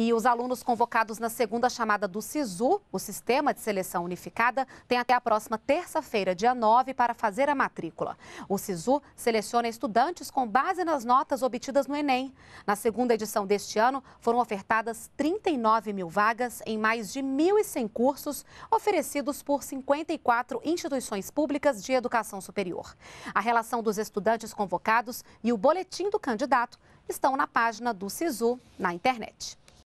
E os alunos convocados na segunda chamada do SISU, o Sistema de Seleção Unificada, têm até a próxima terça-feira, dia 9, para fazer a matrícula. O SISU seleciona estudantes com base nas notas obtidas no Enem. Na segunda edição deste ano, foram ofertadas 39 mil vagas em mais de 1.100 cursos oferecidos por 54 instituições públicas de educação superior. A relação dos estudantes convocados e o boletim do candidato estão na página do SISU na internet.